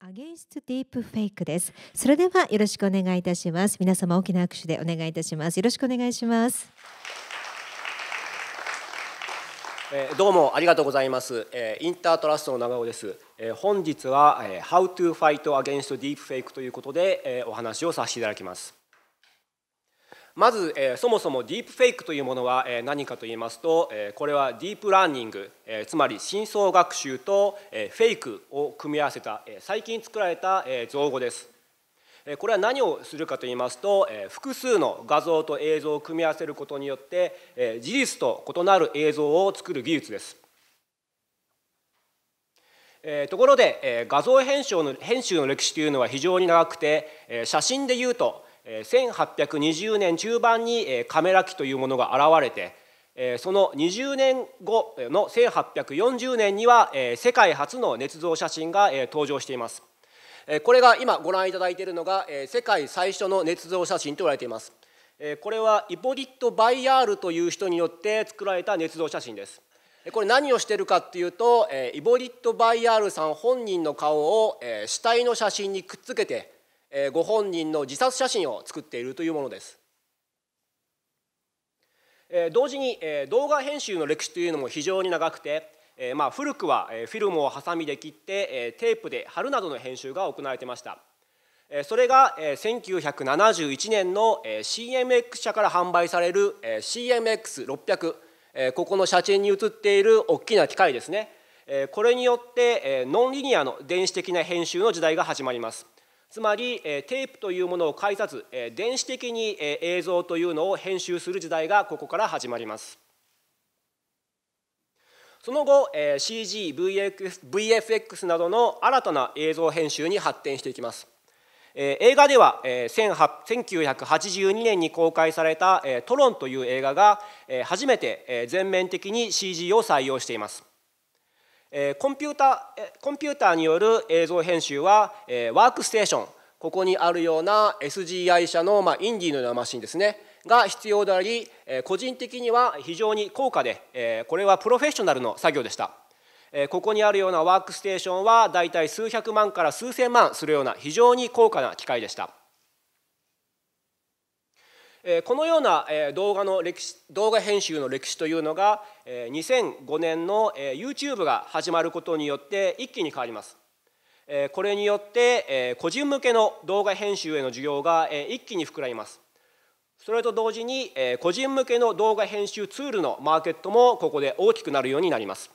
Against Deep Fake です。それではよろしくお願いいたします。皆様大きな拍手でお願いいたします。よろしくお願いします。えー、どうもありがとうございます。えー、インタートラストの長尾です。えー、本日は、えー、How to Fight Against Deep Fake ということで、えー、お話をさせていただきます。まず、えー、そもそもディープフェイクというものは、えー、何かと言いますと、えー、これはディープラーニング、えー、つまり深層学習と、えー、フェイクを組み合わせた、えー、最近作られた、えー、造語です。これは何をするかと言いますと複数の画像と映像を組み合わせることによって事実と異なる映像を作る技術です。ところで画像編集の編集の歴史というのは非常に長くて写真でいうと1820年中盤にカメラ機というものが現れてその20年後の1840年には世界初の捏造写真が登場していますこれが今ご覧いただいているのが世界最初の捏造写真と言われていますこれはイボリット・バイヤールという人によって作られた捏造写真ですこれ何をしてるかっていうとイボリット・バイヤールさん本人の顔を死体の写真にくっつけてご本人の自殺写真を作っているというものです同時に動画編集の歴史というのも非常に長くてまあ古くはフィルムをハサミで切ってテープで貼るなどの編集が行われていましたそれが1971年の CMX 社から販売される CMX600 ここの写真に写っている大きな機械ですねこれによってノンリニアの電子的な編集の時代が始まりますつまりテープというものを介さず電子的に映像というのを編集する時代がここから始まりますその後 CGVFX などの新たな映像編集に発展していきます映画では1982年に公開された「トロン」という映画が初めて全面的に CG を採用していますえコンピュータコンピューターによる映像編集は、えワークステーションここにあるような SGI 社の、まあ、インディーのようなマシンですねが必要であり、え個人的には非常に高価で、えこれはプロフェッショナルの作業でした。ここにあるようなワークステーションはだいたい数百万から数千万するような非常に高価な機械でした。このような動画の歴史動画編集の歴史というのが2005年の YouTube が始まることによって一気に変わりますこれによって個人向けの動画編集への需要が一気に膨らみますそれと同時に個人向けの動画編集ツールのマーケットもここで大きくなるようになります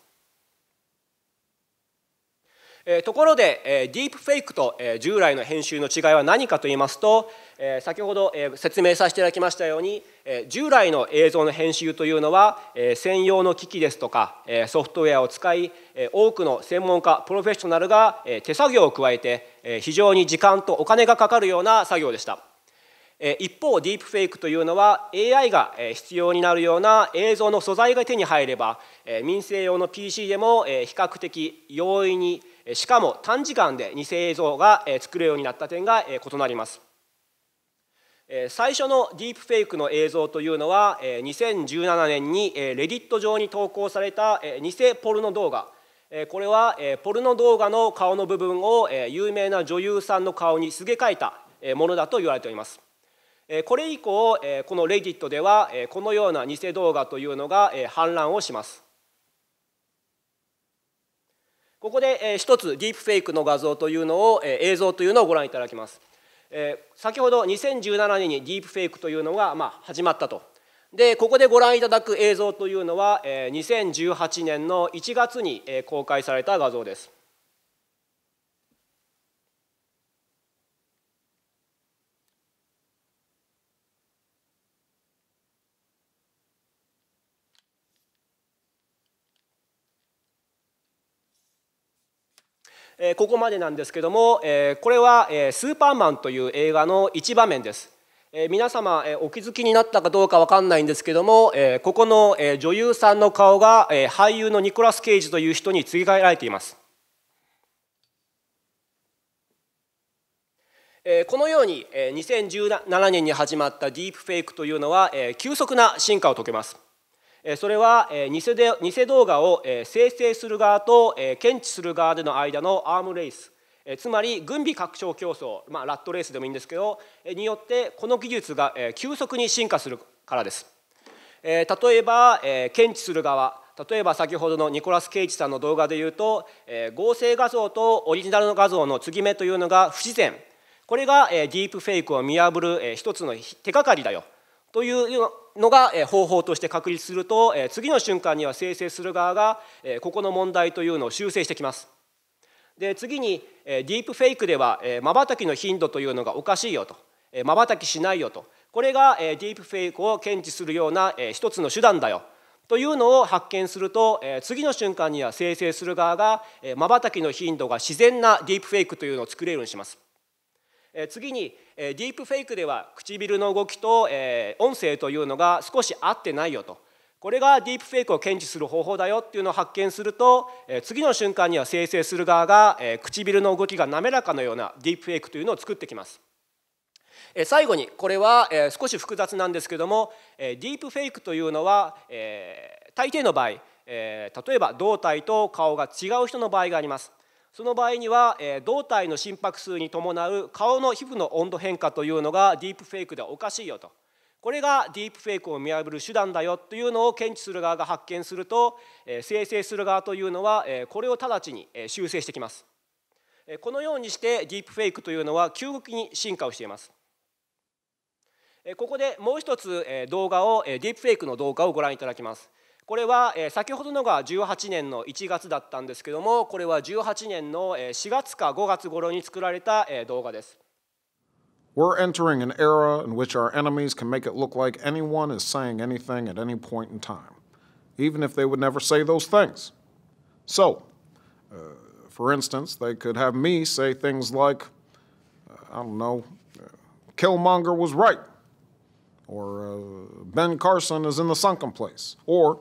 えところで、えディープフェイクと、え従来の編集の違いは何かと言いますと、え先ほど、え説明させていただきましたように、え従来の映像の編集というのは、え専用の機器ですとか、えソフトウェアを使い、え多くの専門家プロフェッショナルが、え手作業を加えて、え非常に時間とお金がかかるような作業でした。一方ディープフェイクというのは AI が必要になるような映像の素材が手に入れば民生用の PC でも比較的容易にしかも短時間で偽映像が作れるようになった点が異なります最初のディープフェイクの映像というのは2017年にレディット上に投稿された偽ポルノ動画これはポルノ動画の顔の部分を有名な女優さんの顔にすげ替えたものだと言われておりますこれ以降このレディットではこのような偽動画というのが氾濫をしますここで一つディープフェイクの画像というのを映像というのをご覧いただきます先ほど2017年にディープフェイクというのがま始まったとでここでご覧いただく映像というのは2018年の1月に公開された画像ですえここまでなんですけども、えこれは、えスーパーマン」という映画の一場面です。え皆様、えお気づきになったかどうか分かんないんですけども、えここの、え女優さんの顔が、え俳優のニコラス・ケイジという人に継ぎ替えられています。このように2017年に始まったディープフェイクというのは急速な進化を遂げます。それは偽で偽動画を生成する側と検知する側での間のアームレースつまり軍備拡張競争、まあ、ラットレースでもいいんですけどによってこの技術が急速に進化するからです。例えば検知する側例えば先ほどのニコラス・ケイチさんの動画でいうと合成画像とオリジナルの画像の継ぎ目というのが不自然これがディープフェイクを見破る一つの手がかりだよというよのが方法として確立すると次の瞬間には生成する側がここの問題というのを修正してきます。で次にディープフェイクではまばたきの頻度というのがおかしいよとまばたきしないよとこれがディープフェイクを検知するような一つの手段だよというのを発見すると次の瞬間には生成する側がまばたきの頻度が自然なディープフェイクというのを作れるようにします。え次に、えディープフェイクでは唇の動きと、え音声というのが少し合ってないよとこれがディープフェイクを検知する方法だよっていうのを発見すると、え次の瞬間には生成する側が、え唇の動きが滑らかのようなディープフェイクというのを作ってきます。最後にこれは少し複雑なんですけどもディープフェイクというのは大抵の場合例えば胴体と顔が違う人の場合があります。その場合には、えー、胴体の心拍数に伴う顔の皮膚の温度変化というのがディープフェイクではおかしいよとこれがディープフェイクを見破る手段だよというのを検知する側が発見すると、えー、生成する側というのは、えー、これを直ちに、えー、修正してきます、えー、このようにしてディープフェイクというのは急激に進化をしていますここでもう一つ動画をディープフェイクの動画をご覧いただきますこれは先ほどのが18年の1月だったんですけどもこれは18年の4月か5月頃に作られた動画です。We're entering an era in which our enemies can make it look like anyone is saying anything at any point in time, even if they would never say those things. So, uh, for instance, they could have me say things like, uh, I don't know, Killmonger was right, or uh, Ben Carson is in the sunken place, or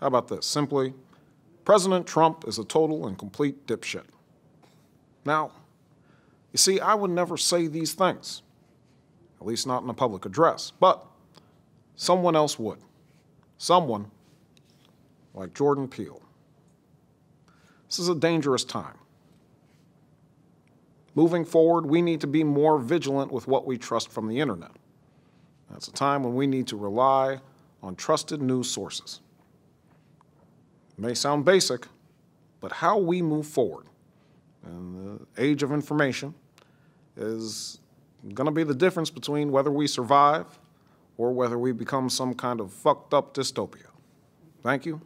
How about this? Simply, President Trump is a total and complete dipshit. Now, you see, I would never say these things, at least not in a public address, but someone else would. Someone like Jordan Peele. This is a dangerous time. Moving forward, we need to be more vigilant with what we trust from the internet. That's a time when we need to rely on trusted news sources may sound basic, but how we move forward in the age of information is going to be the difference between whether we survive or whether we become some kind of fucked up dystopia. Thank you.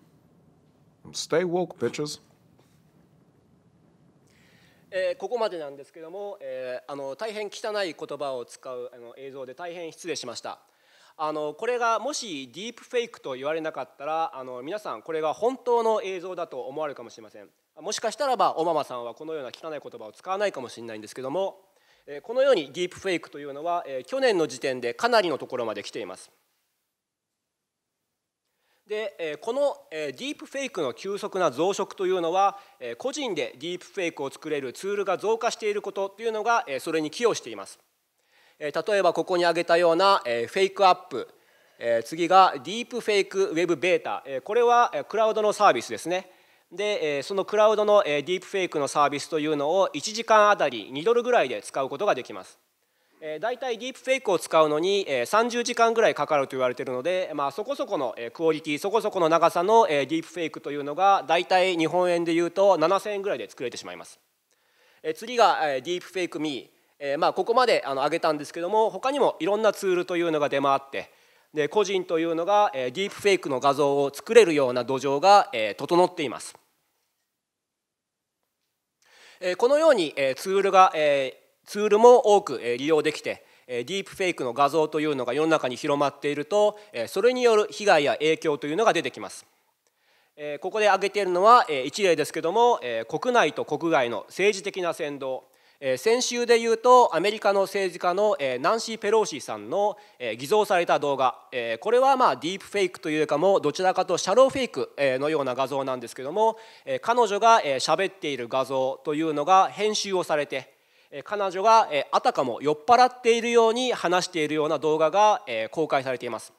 And stay woke, bitches. えー、ここまでなんですけども、えー、あの大変汚い言葉を使うあの映像で大変失礼しました。Eh, あのこれがもしディープフェイクと言われなかったらあの皆さんこれが本当の映像だと思われるかもしれませんもしかしたらばおママさんはこのような汚い言葉を使わないかもしれないんですけどもこのようにディープフェイクというのは去年の時点でかなりのところまで来ていますでこのディープフェイクの急速な増殖というのは個人でディープフェイクを作れるツールが増加していることというのがそれに寄与しています例えばここに挙げたようなフェイクアップ次がディープフェイクウェブベータこれはクラウドのサービスですねでそのクラウドのディープフェイクのサービスというのを1時間あたり2ドルぐらいで使うことができますだいたいディープフェイクを使うのに30時間ぐらいかかると言われているので、まあ、そこそこのクオリティそこそこの長さのディープフェイクというのがだいたい日本円でいうと7000円ぐらいで作れてしまいます次がディープフェイクミーえー、まあここまであの上げたんですけども他にもいろんなツールというのが出回ってで個人というのが、えディープフェイクの画像を作れるような土壌が、え整っています。えこのように、えツールが、えツールも多く、え利用できて、えディープフェイクの画像というのが世の中に広まっていると、えそれによる被害や影響というのが出てきます。ここで挙げているのは一例ですけども国内と国外の政治的な扇動え先週で言うとアメリカの政治家の、えナンシー・ペロシさんの、え偽造された動画、えこれはまあディープフェイクというかもどちらかとシャローフェイク、えのような画像なんですけども、え彼女が、え喋っている画像というのが編集をされて彼女があたかも酔っ払っているように話しているような動画が公開されています。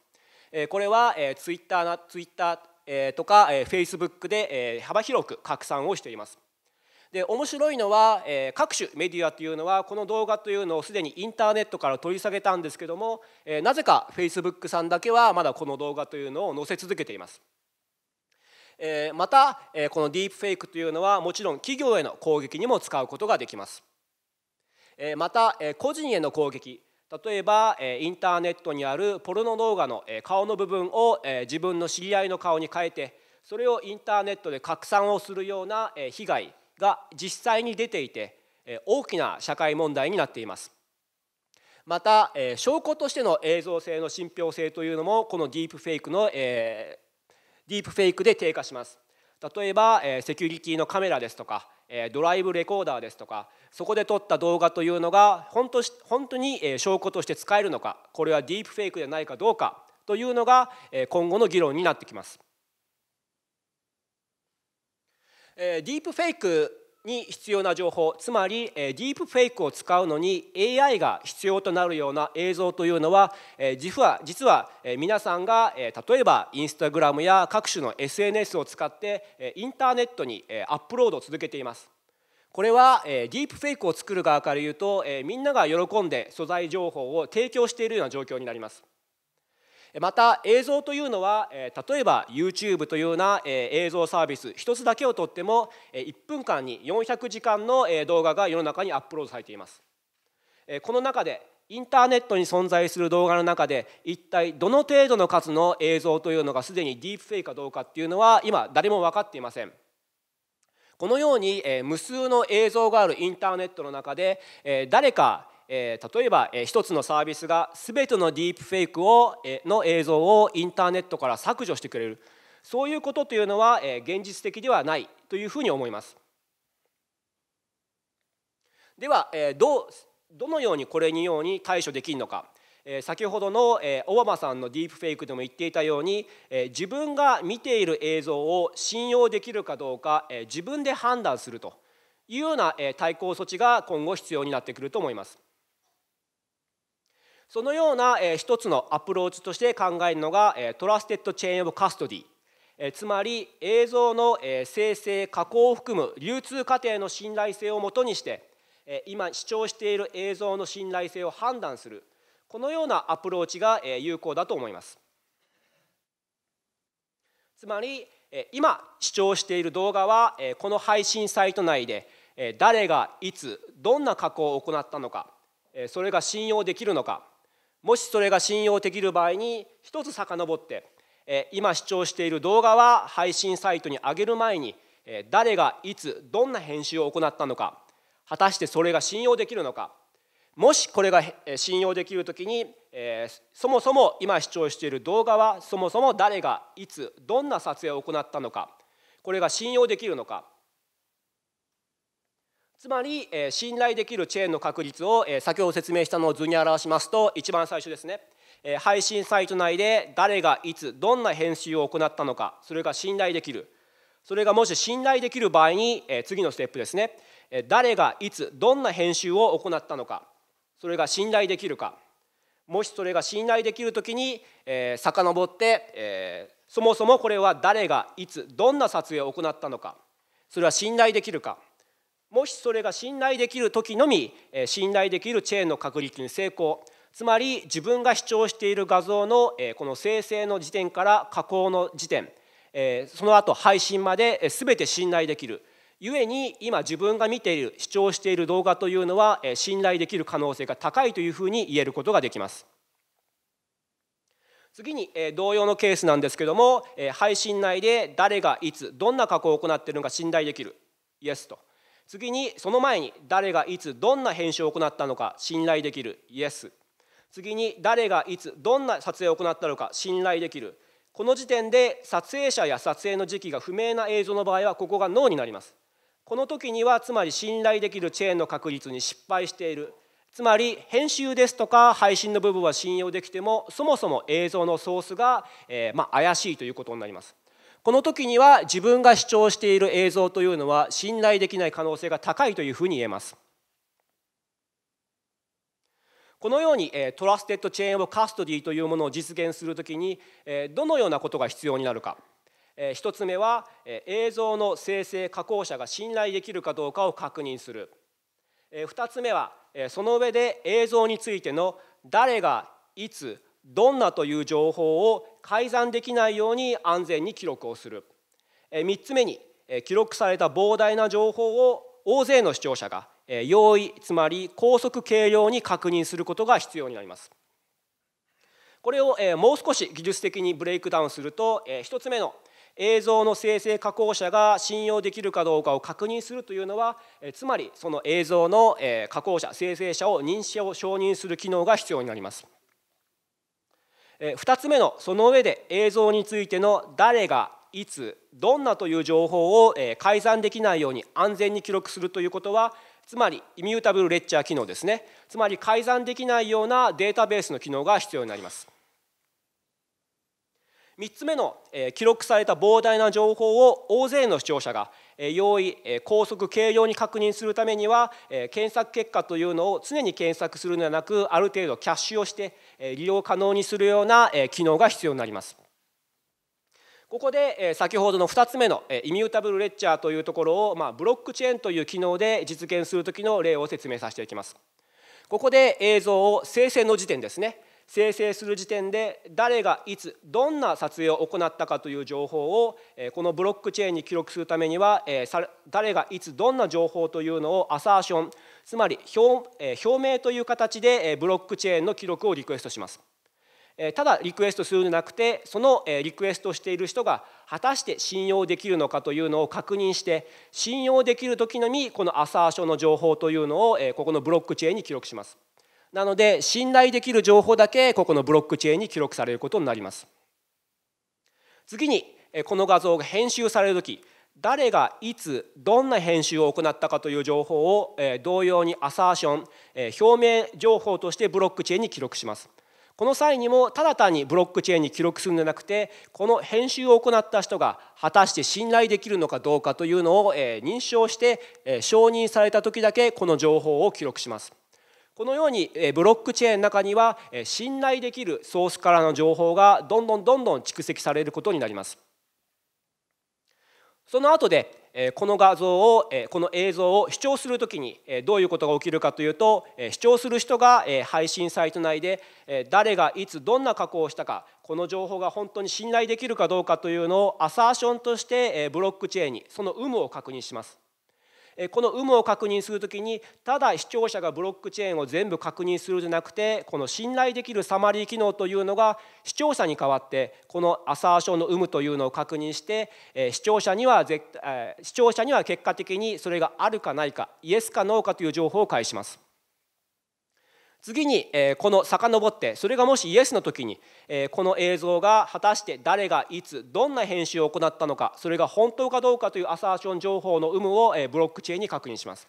これはツイッターなツイッターとかフェイスブックで幅広く拡散をしています。で面白いのは、えー、各種メディアというのはこの動画というのをすでにインターネットから取り下げたんですけども、えー、なぜかフェイスブックさんだけはまだこの動画というのを載せ続けています。えー、また、えー、このディープフェイクというのはもちろん企業への攻撃にも使うことができます。えー、また、えー、個人への攻撃例えばインターネットにあるポルノ動画の顔の部分を自分の知り合いの顔に変えてそれをインターネットで拡散をするような被害が実際に出ていて大きな社会問題になっていますまた証拠としての映像性の信憑性というのもこのディープフェイクのえディープフェイクで低下します例えばセキュリティのカメラですとかドライブレコーダーですとかそこで撮った動画というのが本当本当に証拠として使えるのかこれはディープフェイクでないかどうかというのが今後の議論になってきます。ディープフェイクに必要な情報つまりディープフェイクを使うのに AI が必要となるような映像というのは実は実は皆さんが例えばインスタグラムや各種の SNS を使ってインターネットにアップロードを続けています。これはディープフェイクを作る側から言うとみんなが喜んで素材情報を提供しているような状況になります。また映像というのは例えば YouTube というような映像サービス1つだけをとっても1分間に400時間の動画が世の中にアップロードされていますこの中でインターネットに存在する動画の中で一体どの程度の数の映像というのがすでにディープフェイかどうかっていうのは今誰も分かっていませんこのように無数の映像があるインターネットの中で誰かえ例えば、え一つのサービスが全てのディープフェイクを、えの映像をインターネットから削除してくれるそういうことというのは、え現実的ではないというふうに思います。では、えどどのようにこれにように対処できるのか。先ほどのオバマさんのディープフェイクでも言っていたように自分が見ている映像を信用できるかどうか自分で判断するというような対抗措置が今後必要になってくると思います。そのような、えー、一つのアプローチとして考えるのが、えー、トラステッド・チェーン・オブ・カストディ、えつまり映像の、えー、生成加工を含む流通過程の信頼性をもとにして、えー、今主張している映像の信頼性を判断するこのようなアプローチが、えー、有効だと思います。つまり今視聴している動画はこの配信サイト内で誰がいつどんな加工を行ったのかそれが信用できるのかもしそれが信用できる場合に一つ遡って今視聴している動画は配信サイトに上げる前に誰がいつどんな編集を行ったのか果たしてそれが信用できるのかもしこれが信用できるときにそもそも今視聴している動画はそもそも誰がいつどんな撮影を行ったのかこれが信用できるのかつまり、えー、信頼できるチェーンの確率を、えー、先ほど説明したのを図に表しますと一番最初ですね、えー、配信サイト内で誰がいつどんな編集を行ったのかそれが信頼できるそれがもし信頼できる場合に、えー、次のステップですね、えー、誰がいつどんな編集を行ったのかそれが信頼できるかもしそれが信頼できる時に、えー、遡って、えー、そもそもこれは誰がいつどんな撮影を行ったのかそれは信頼できるかもしそれが信頼できる時のみ信頼できるチェーンの確立に成功つまり自分が主張している画像のこの生成の時点から加工の時点その後配信まで全て信頼できる故に今自分が見ている主張している動画というのは信頼できる可能性が高いというふうに言えることができます。次に同様のケースなんですけども配信内で誰がいつどんな加工を行っているのか信頼できる Yes と。次にその前に誰がいつどんな編集を行ったのか信頼できるイエス次に誰がいつどんな撮影を行ったのか信頼できるこの時点で撮影者や撮影の時期が不明な映像の場合はここがノーになりますこの時にはつまり信頼できるチェーンの確率に失敗しているつまり編集ですとか配信の部分は信用できてもそもそも映像のソースが、えー、まあ、怪しいということになりますこの時には自分が主張している映像というのは信頼できない可能性が高いというふうに言えますこのようにトラステッドチェーンをカストディというものを実現するときにどのようなことが必要になるか1つ目は映像の生成加工者が信頼できるかどうかを確認する2つ目はその上で映像についての誰がいつどんなという情報を改ざんできないように安全に記録をする3つ目に記録された膨大な情報を大勢の視聴者が容易つまり高速軽量に確認することが必要になりますこれをもう少し技術的にブレイクダウンすると1つ目の映像の生成加工者が信用できるかどうかを確認するというのはつまりその映像の加工者生成者を認証承認する機能が必要になります2つ目のその上で映像についての誰がいつどんなという情報を改ざんできないように安全に記録するということはつまりイミュータブルレッチャー機能ですねつまり改ざんできないようなデータベースの機能が必要になります3つ目の記録された膨大な情報を大勢の視聴者が用意高速軽量に確認するためには検索結果というのを常に検索するのではなくある程度キャッシュをして利用可能にするような機能が必要になります。ここで先ほどの2つ目のイミュータブルレッチャーというところを、まブロックチェーンという機能で実現するときの例を説明させていきます。ここで映像を生成の時点ですね生成する時点で誰がいつどんな撮影を行ったかという情報をこのブロックチェーンに記録するためには誰がいつどんな情報というのをアサーションつまり表明という形でブロックチェーンの記録をリクエストします。ただリクエストするんじゃなくてそのリクエストしている人が果たして信用できるのかというのを確認して信用できる時のみこのアサーションの情報というのをここのブロックチェーンに記録します。なので信頼できる情報だけここのブロックチェーンに記録されることになります次にこの画像が編集される時誰がいつどんな編集を行ったかという情報を同様にアサーション表面情報としてブロックチェーンに記録しますこの際にもただ単にブロックチェーンに記録するんじゃなくてこの編集を行った人が果たして信頼できるのかどうかというのを認証して承認された時だけこの情報を記録しますこのようにブロックチェーンの中には信頼できるソースからの情報がどんどんどんどん蓄積されることになりますその後でこの画像をこの映像を視聴するときにどういうことが起きるかというと視聴する人が配信サイト内で誰がいつどんな加工をしたかこの情報が本当に信頼できるかどうかというのをアサーションとしてブロックチェーンにその有無を確認しますこの有無を確認する時にただ視聴者がブロックチェーンを全部確認するじゃなくてこの信頼できるサマリー機能というのが視聴者に代わってこのアサーションの有無というのを確認して視聴者には視聴者には結果的にそれがあるかないかイエスかノーかという情報を返します。次に、この遡ってそれがもしイエスの時に、この映像が果たして誰がいつどんな編集を行ったのかそれが本当かどうかというアサーション情報の有無を、ブロックチェーンに確認します。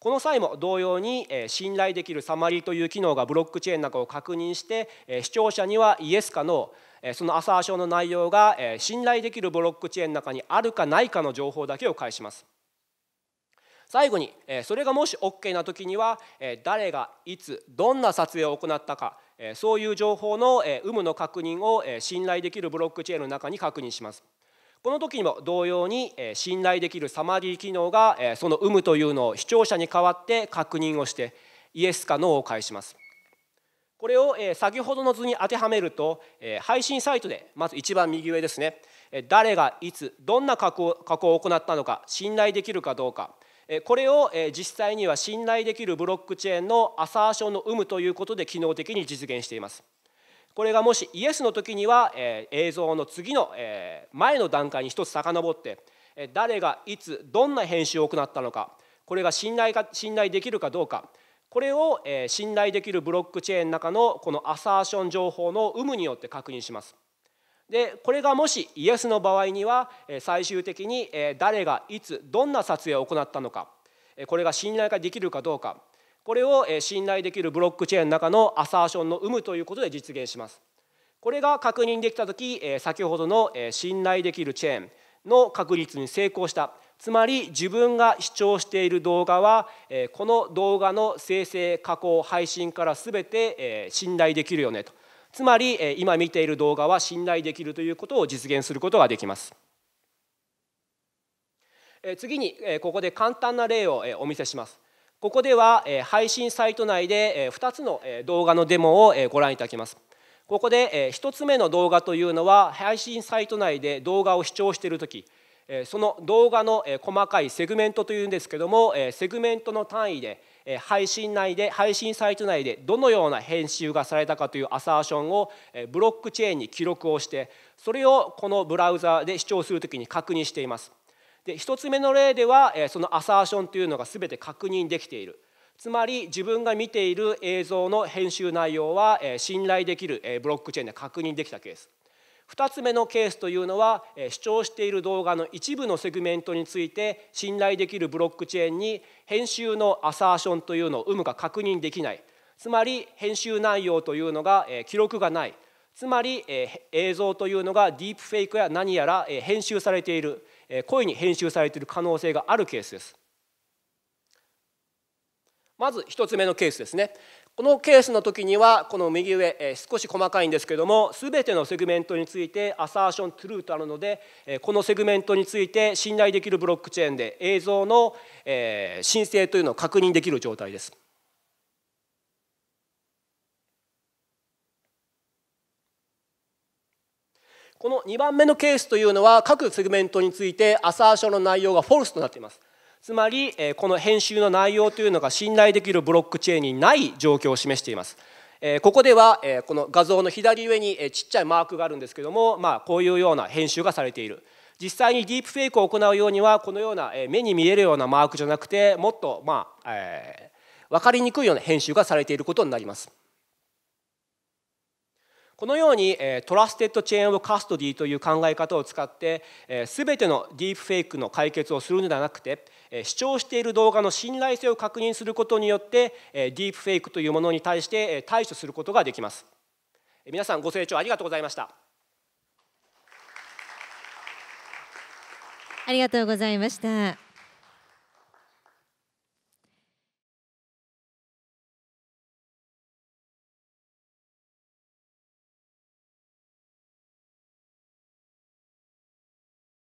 この際も同様に、信頼できるサマリーという機能がブロックチェーンの中を確認して、視聴者にはイエスかノー、そのアサーションの内容が、信頼できるブロックチェーンの中にあるかないかの情報だけを返します。最後にそれがもし OK な時には誰がいつどんな撮影を行ったかそういう情報の有無の確認を信頼できるブロックチェーンの中に確認します。この時にも同様に信頼できるサマリー機能がその有無というのを視聴者に代わって確認をしてイエスかノーを返します。これを先ほどの図に当てはめると配信サイトでまず一番右上ですね誰がいつどんな加工を行ったのか信頼できるかどうかこれを実際には信頼できるブロックチェーンのアサーションの有無ということで機能的に実現していますこれがもしイエスの時には映像の次の前の段階に一つ遡って誰がいつどんな編集を行ったのかこれが信頼か信頼できるかどうかこれを信頼できるブロックチェーンの中のこのアサーション情報の有無によって確認しますでこれがもしイエスの場合には最終的に誰がいつどんな撮影を行ったのかこれが信頼ができるかどうかこれを信頼できるブロックチェーンの中のアサーションの有無ということで実現します。これが確認できた時先ほどの信頼できるチェーンの確立に成功したつまり自分が視聴している動画はこの動画の生成加工配信から全て信頼できるよねとつまり今見ている動画は信頼できるということを実現することができます次にここで簡単な例をお見せしますここでは配信サイト内で2つの動画のデモをご覧いただきますここで1つ目の動画というのは配信サイト内で動画を視聴している時その動画の細かいセグメントというんですけどもセグメントの単位で配信内で配信サイト内でどのような編集がされたかというアサーションをブロックチェーンに記録をしてそれをこのブラウザで視聴するときに確認しています。で1つ目の例ではそのアサーションというのが全て確認できている。つまり自分が見ている映像の編集内容は信頼できるブロックチェーンで確認できたケース。2つ目のケースというのは主張している動画の一部のセグメントについて信頼できるブロックチェーンに編集のアサーションというのを有無か確認できないつまり編集内容というのが記録がないつまり映像というのがディープフェイクや何やら編集されている故意に編集されている可能性があるケースです。まず1つ目のケースですねこのケースの時にはこの右上、え少し細かいんですけども全てのセグメントについてアサーショントゥルーとあるので、えこのセグメントについて信頼できるブロックチェーンで映像の、え申請というのを確認できる状態です。この2番目のケースというのは各セグメントについてアサーションの内容がフォルスとなっています。つまりこの編集の内容というのが信頼できるブロックチェーンにない状況を示していますここではこの画像の左上にちっちゃいマークがあるんですけども、まあ、こういうような編集がされている実際にディープフェイクを行うようにはこのような目に見えるようなマークじゃなくてもっとまあ、え分かりにくいような編集がされていることになります。このようにトラステッド・チェーン・オブ・カストディという考え方を使って全てのディープフェイクの解決をするのではなくて視聴している動画の信頼性を確認することによってディープフェイクというものに対して対処することができます皆さんご清聴ありがとうございましたありがとうございました